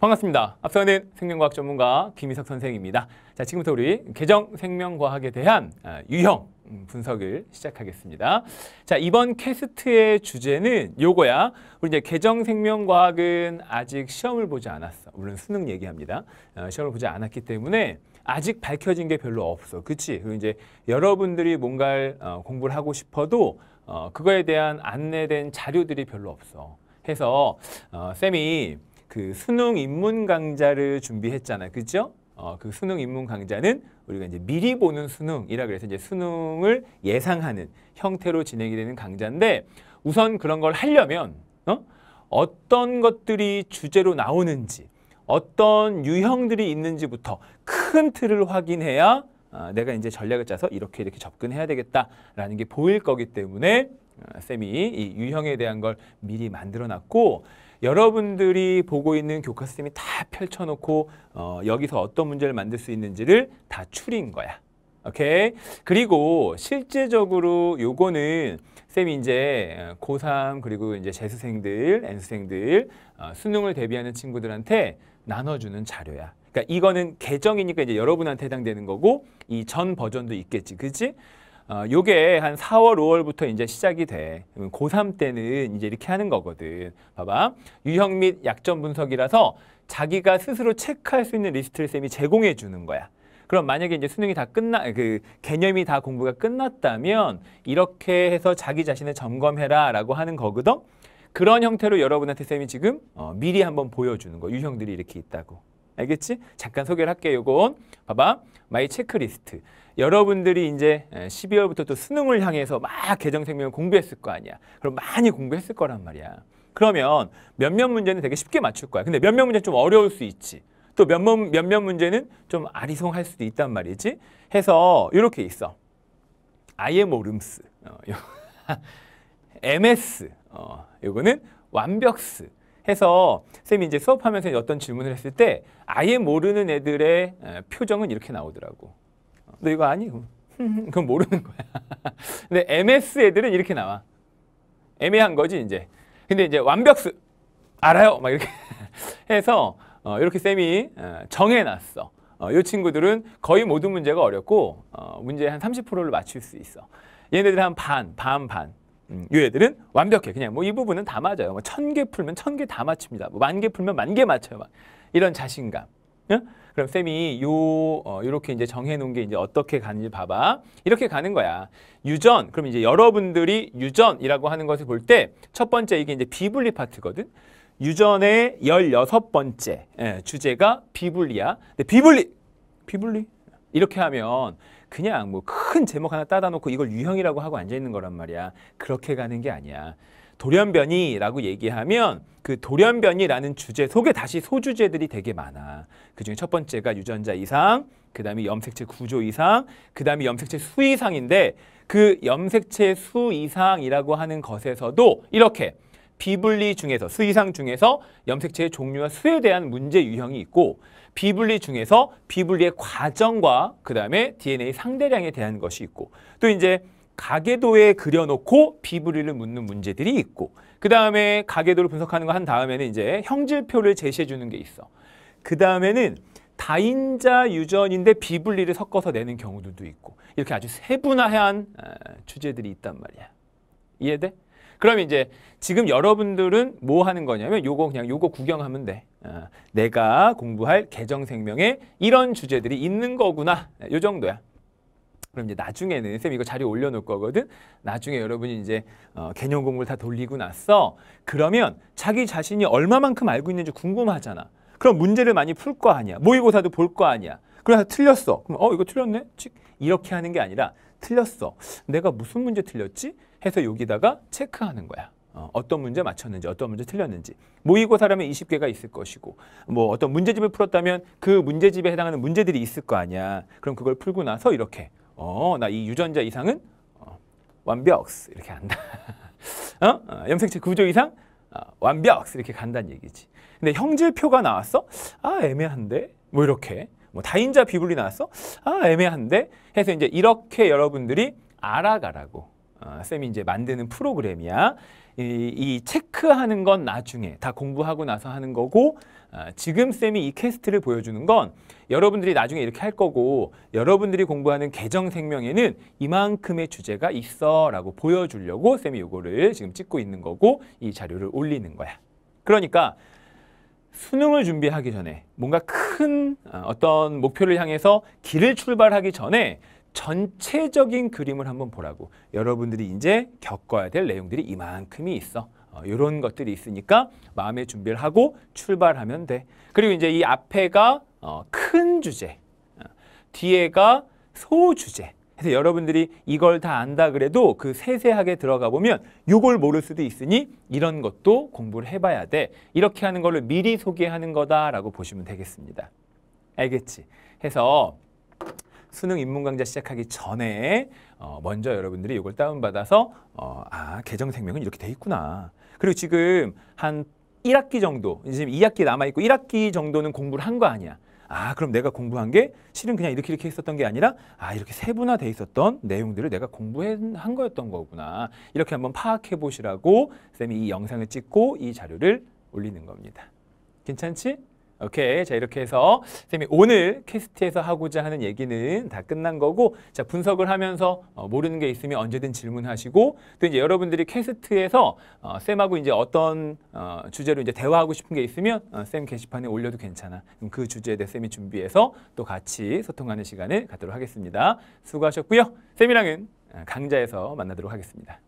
반갑습니다. 앞서는 생명과학 전문가 김희석 선생입니다. 자, 지금부터 우리 개정 생명과학에 대한 아, 유형 음, 분석을 시작하겠습니다. 자, 이번 캐스트의 주제는 요거야. 우리 이제 개정 생명과학은 아직 시험을 보지 않았어. 물론 수능 얘기합니다. 어, 시험을 보지 않았기 때문에 아직 밝혀진 게 별로 없어. 그치? 그리고 이제 여러분들이 뭔가를 어, 공부를 하고 싶어도 어, 그거에 대한 안내된 자료들이 별로 없어. 해서 어, 쌤이 그 수능 입문 강좌를 준비했잖아요. 그죠? 어, 그 수능 입문 강좌는 우리가 이제 미리 보는 수능이라 그래서 이제 수능을 예상하는 형태로 진행이 되는 강좌인데 우선 그런 걸 하려면 어? 어떤 것들이 주제로 나오는지 어떤 유형들이 있는지부터 큰 틀을 확인해야 아, 내가 이제 전략을 짜서 이렇게 이렇게 접근해야 되겠다라는 게 보일 거기 때문에 아, 쌤이 이 유형에 대한 걸 미리 만들어 놨고 여러분들이 보고 있는 교과 선생님이 다 펼쳐놓고 어, 여기서 어떤 문제를 만들 수 있는지를 다 추린 거야. 오케이? 그리고 실제적으로 요거는 쌤이 이제 어, 고3 그리고 이제 재수생들, N수생들, 어, 수능을 대비하는 친구들한테 나눠주는 자료야. 그러니까 이거는 계정이니까 이제 여러분한테 해당되는 거고 이 전 버전도 있겠지, 그지? 어, 요게 한 4월, 5월부터 이제 시작이 돼. 고3 때는 이제 이렇게 하는 거거든. 봐봐. 유형 및 약점 분석이라서 자기가 스스로 체크할 수 있는 리스트를 쌤이 제공해 주는 거야. 그럼 만약에 이제 수능이 다 끝나, 그 개념이 다 공부가 끝났다면 이렇게 해서 자기 자신을 점검해라 라고 하는 거거든. 그런 형태로 여러분한테 쌤이 지금 어, 미리 한번 보여주는 거. 유형들이 이렇게 있다고. 알겠지? 잠깐 소개를 할게요. 이건 봐봐. 마이 체크리스트. 여러분들이 이제 12월부터 또 수능을 향해서 막 개정생명을 공부했을 거 아니야. 그럼 많이 공부했을 거란 말이야. 그러면 몇몇 문제는 되게 쉽게 맞출 거야. 근데 몇몇 문제는 좀 어려울 수 있지. 또 몇몇, 몇몇 문제는 좀 아리송할 수도 있단 말이지. 해서 이렇게 있어. 아예 오름스 어, MS. 어, 요거는 완벽스. 해서 쌤이 이제 수업하면서 어떤 질문을 했을 때 아예 모르는 애들의 표정은 이렇게 나오더라고. 어, 너 이거 아니 그건 모르는 거야. 근데 MS 애들은 이렇게 나와. 애매한 거지 이제. 근데 이제 완벽수 알아요. 막 이렇게 해서 어, 이렇게 쌤이 정해놨어. 어, 친구들은 거의 모든 문제가 어렵고 어, 문제 한 30%를 맞출 수 있어. 얘네들 한 반, 반, 반. 음, 이 애들은 완벽해. 그냥 뭐 이 부분은 다 맞아요. 뭐천개 풀면 천 개 다 맞춥니다. 뭐만개 풀면 만 개 맞춰요. 막 이런 자신감. 응? 그럼 쌤이 요 어, 이렇게 이제 정해놓은 게 이제 어떻게 가는지 봐봐. 이렇게 가는 거야. 유전. 그럼 이제 여러분들이 유전이라고 하는 것을 볼 때 첫 번째 이게 이제 비분리 파트거든. 유전의 1 6 번째 예, 주제가 비분리야. 근데 비분리, 비분리 이렇게 하면 그냥 뭐 큰 제목 하나 따다 놓고 이걸 유형이라고 하고 앉아 있는 거란 말이야. 그렇게 가는 게 아니야. 돌연변이라고 얘기하면 그 돌연변이라는 주제 속에 다시 소주제들이 되게 많아. 그중에 첫 번째가 유전자 이상, 그다음에 염색체 구조 이상, 그다음에 염색체 수 이상인데 그 염색체 수 이상이라고 하는 것에서도 이렇게 비분리 중에서 수 이상 중에서 염색체의 종류와 수에 대한 문제 유형이 있고 비분리 중에서 비분리의 과정과 그 다음에 DNA 상대량에 대한 것이 있고 또 이제 가계도에 그려놓고 비분리를 묻는 문제들이 있고 그 다음에 가계도를 분석하는 거 한 다음에는 이제 형질표를 제시해 주는 게 있어. 그 다음에는 다인자 유전인데 비분리를 섞어서 내는 경우들도 있고 이렇게 아주 세분화한 아, 주제들이 있단 말이야. 이해돼? 그럼 이제 지금 여러분들은 뭐 하는 거냐면 요거 그냥 요거 구경하면 돼. 어, 내가 공부할 개정생명에 이런 주제들이 있는 거구나. 요 정도야. 그럼 이제 나중에는 쌤 이거 자료 올려놓을 거거든. 나중에 여러분이 이제 어, 개념 공부를 다 돌리고 나서 그러면 자기 자신이 얼마만큼 알고 있는지 궁금하잖아. 그럼 문제를 많이 풀 거 아니야. 모의고사도 볼 거 아니야. 그래서 틀렸어. 그럼 어 이거 틀렸네. 칙 이렇게 하는 게 아니라 틀렸어. 내가 무슨 문제 틀렸지? 해서 여기다가 체크하는 거야. 어, 떤 문제 맞췄는지 어떤 문제 틀렸는지 모의고사라면 20개가 있을 것이고 뭐 어떤 문제집을 풀었다면 그 문제집에 해당하는 문제들이 있을 거 아니야 그럼 그걸 풀고 나서 이렇게 어나 이 유전자 이상은 어, 완벽 이렇게 한다 어? 어? 염색체 구조 이상 어, 완벽 이렇게 간다는 얘기지 근데 형질표가 나왔어? 아 애매한데 뭐 이렇게 뭐 다인자 비분리 나왔어? 아 애매한데? 해서 이제 이렇게 여러분들이 알아가라고 어, 쌤이 이제 만드는 프로그램이야. 이, 이, 체크하는 건 나중에 다 공부하고 나서 하는 거고 어, 지금 쌤이 이 퀘스트를 보여주는 건 여러분들이 나중에 이렇게 할 거고 여러분들이 공부하는 개정 생명에는 이만큼의 주제가 있어 라고 보여주려고 쌤이 이거를 지금 찍고 있는 거고 이 자료를 올리는 거야. 그러니까 수능을 준비하기 전에 뭔가 큰 어, 어떤 목표를 향해서 길을 출발하기 전에 전체적인 그림을 한번 보라고 여러분들이 이제 겪어야 될 내용들이 이만큼이 있어 어, 이런 것들이 있으니까 마음의 준비를 하고 출발하면 돼 그리고 이제 이 앞에가 어, 큰 주제 어, 뒤에가 소주제 그래서 여러분들이 이걸 다 안다 그래도 그 세세하게 들어가 보면 이걸 모를 수도 있으니 이런 것도 공부를 해봐야 돼. 이렇게 하는 걸로 미리 소개하는 거다라고 보시면 되겠습니다. 알겠지? 해서 수능 인문강좌 시작하기 전에 어, 먼저 여러분들이 이걸 다운받아서 어, 아개정 생명은 이렇게 돼 있구나. 그리고 지금 한 1학기 정도, 지금 2학기 남아있고 1학기 정도는 공부를 한 거 아니야. 아 그럼 내가 공부한 게 실은 그냥 이렇게 이렇게 있었던 게 아니라 아 이렇게 세분화돼 있었던 내용들을 내가 공부한 거였던 거구나 이렇게 한번 파악해 보시라고 쌤이 이 영상을 찍고 이 자료를 올리는 겁니다. 괜찮지? 오케이. 자, 이렇게 해서 선이 오늘 퀘스트에서 하고자 하는 얘기는 다 끝난 거고 자, 분석을 하면서 어, 모르는 게 있으면 언제든 질문하시고 또 이제 여러분들이 퀘스트에서 어, 쌤하고 이제 어떤 어, 주제로 이제 대화하고 싶은 게 있으면 어, 쌤 게시판에 올려도 괜찮아. 그럼 그 주제에 대해 쌤이 준비해서 또 같이 소통하는 시간을 갖도록 하겠습니다. 수고하셨고요. 쌤이랑은 어, 강좌에서 만나도록 하겠습니다.